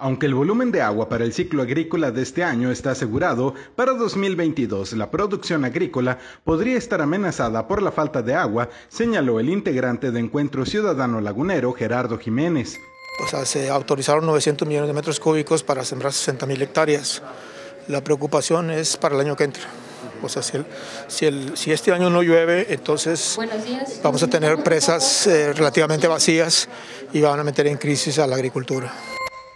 Aunque el volumen de agua para el ciclo agrícola de este año está asegurado, para 2022 la producción agrícola podría estar amenazada por la falta de agua, señaló el integrante de Encuentro Ciudadano Lagunero, Gerardo Jiménez. O se autorizaron 900 millones de metros cúbicos para sembrar 60 mil hectáreas. La preocupación es para el año que entra. O sea, si, este año no llueve, entonces vamos a tener presas eh, relativamente vacías y van a meter en crisis a la agricultura.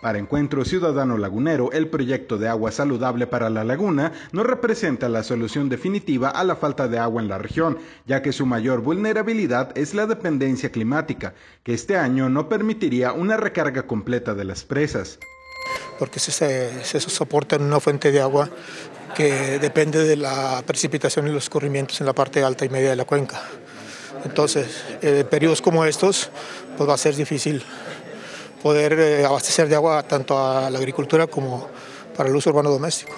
Para Encuentro Ciudadano Lagunero, el proyecto de agua saludable para la laguna no representa la solución definitiva a la falta de agua en la región, ya que su mayor vulnerabilidad es la dependencia climática, que este año no permitiría una recarga completa de las presas. Porque se, soporta en una fuente de agua que depende de la precipitación y los corrimientos en la parte alta y media de la cuenca. Entonces, eh, en periodos como estos, pues va a ser difícil poder eh, abastecer de agua tanto a la agricultura como para el uso urbano doméstico.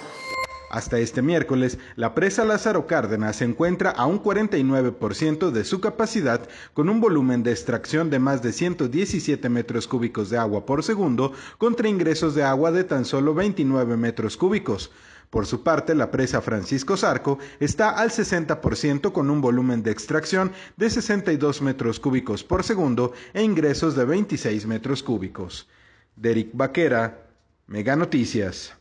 Hasta este miércoles, la presa Lázaro Cárdenas se encuentra a un 49% de su capacidad, con un volumen de extracción de más de 117 metros cúbicos de agua por segundo, contra ingresos de agua de tan solo 29 metros cúbicos. Por su parte, la presa Francisco Zarco está al 60% con un volumen de extracción de 62 metros cúbicos por segundo e ingresos de 26 metros cúbicos. Derek Vaquera, Mega Noticias.